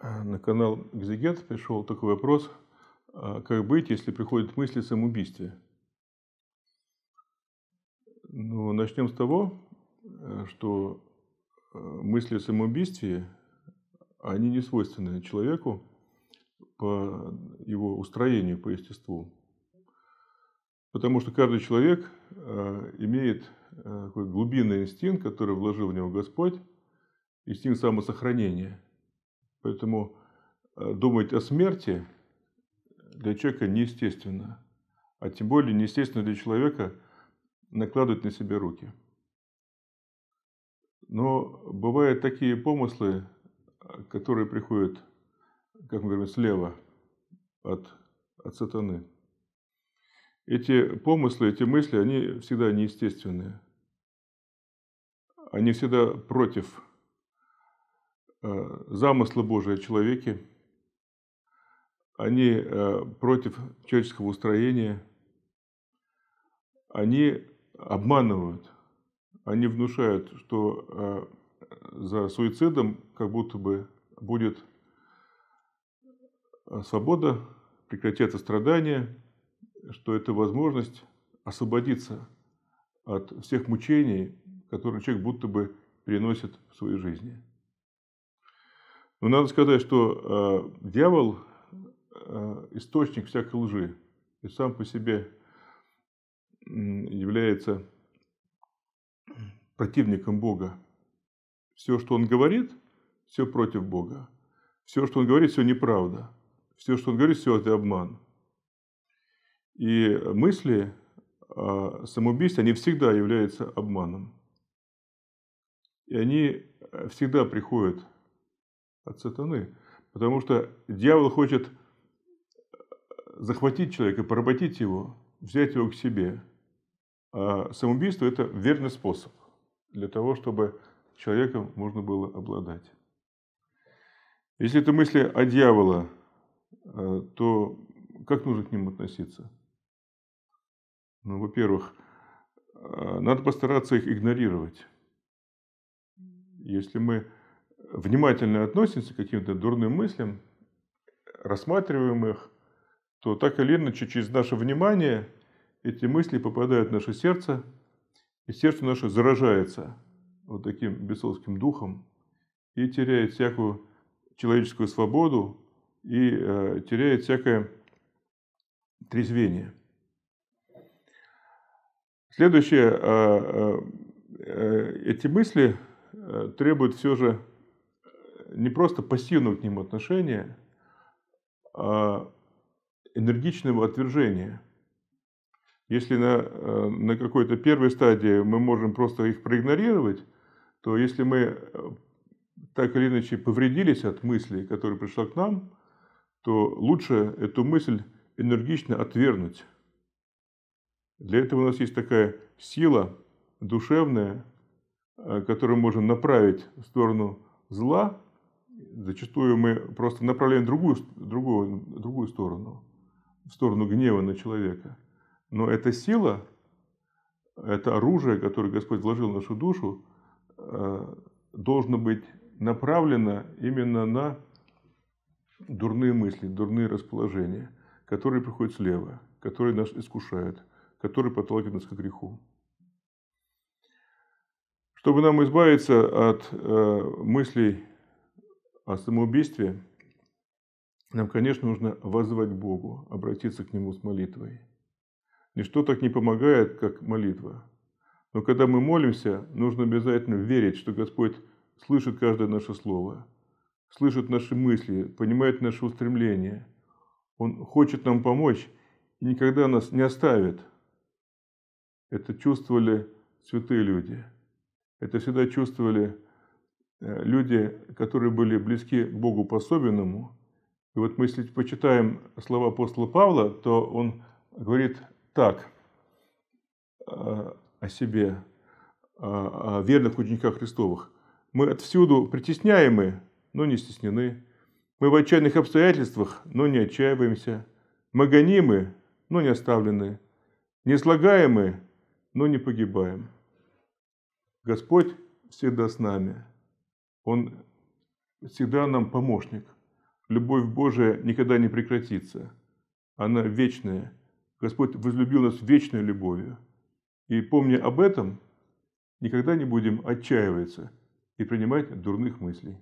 А, на канал Экзегет пришел такой вопрос, а, как быть, если приходят мысли о самоубийстве? Ну, начнем с того, э, что э, мысли о самоубийстве, они не свойственны человеку по его устроению, по естеству. Потому что каждый человек э, имеет такой глубинный инстинкт, который вложил в него Господь, инстинкт самосохранения – Поэтому э, думать о смерти для человека неестественно. А тем более неестественно для человека накладывать на себя руки. Но бывают такие помыслы, которые приходят, как мы говорим, слева от, от сатаны. Эти помыслы, эти мысли, они всегда неестественные. Они всегда против Э, замыслы Божии о человеке, они э, против человеческого устроения, они обманывают, они внушают, что э, за суицидом как будто бы будет свобода, прекратятся страдания, что это возможность освободиться от всех мучений, которые человек будто бы переносит в своей жизни. Но ну, надо сказать, что э, дьявол э, – источник всякой лжи, и сам по себе э, является противником Бога. Все, что он говорит, все против Бога. Все, что он говорит, все неправда. Все, что он говорит, все это обман. И мысли э, самоубийства, они всегда являются обманом. И они э, всегда приходят от сатаны. Потому что дьявол хочет э, захватить человека, поработить его, взять его к себе. А самоубийство – это верный способ для того, чтобы человеком можно было обладать. Если это мысли о дьявола, э, то как нужно к ним относиться? Ну, во-первых, э, надо постараться их игнорировать. Если мы внимательно относимся к каким-то дурным мыслям, рассматриваем их, то так или иначе через наше внимание эти мысли попадают в наше сердце, и сердце наше заражается вот таким бесовским духом и теряет всякую человеческую свободу и э, теряет всякое трезвение. Следующее, э, э, эти мысли э, требуют все же не просто пассивного к ним отношения, а энергичного отвержения. Если на, э, на какой-то первой стадии мы можем просто их проигнорировать, то если мы э, так или иначе повредились от мысли, которая пришла к нам, то лучше эту мысль энергично отвергнуть. Для этого у нас есть такая сила душевная, э, которую можно направить в сторону зла, зачастую мы просто направляем другую, другую, другую сторону, в сторону гнева на человека. Но эта сила, это оружие, которое Господь вложил в нашу душу, э, должно быть направлено именно на дурные мысли, дурные расположения, которые приходят слева, которые нас искушают, которые подталкивают нас к греху. Чтобы нам избавиться от э, мыслей о самоубийстве, нам, конечно, нужно воззвать Богу, обратиться к Нему с молитвой. Ничто так не помогает, как молитва. Но когда мы молимся, нужно обязательно верить, что Господь слышит каждое наше слово, слышит наши мысли, понимает наши устремления. Он хочет нам помочь и никогда нас не оставит. Это чувствовали святые люди. Это всегда чувствовали Э, люди, которые были близки к Богу по-особенному. И вот мы, если почитаем слова апостола Павла, то он говорит так э, о себе, о верных учениках Христовых. «Мы отсюду притесняемы, но не стеснены. Мы в отчаянных обстоятельствах, но не отчаиваемся. Мы гонимы, но не оставлены. Не слагаемы, но не погибаем. Господь всегда с нами». Он всегда нам помощник. Любовь Божия никогда не прекратится. Она вечная. Господь возлюбил нас вечной любовью. И помня об этом, никогда не будем отчаиваться и принимать дурных мыслей.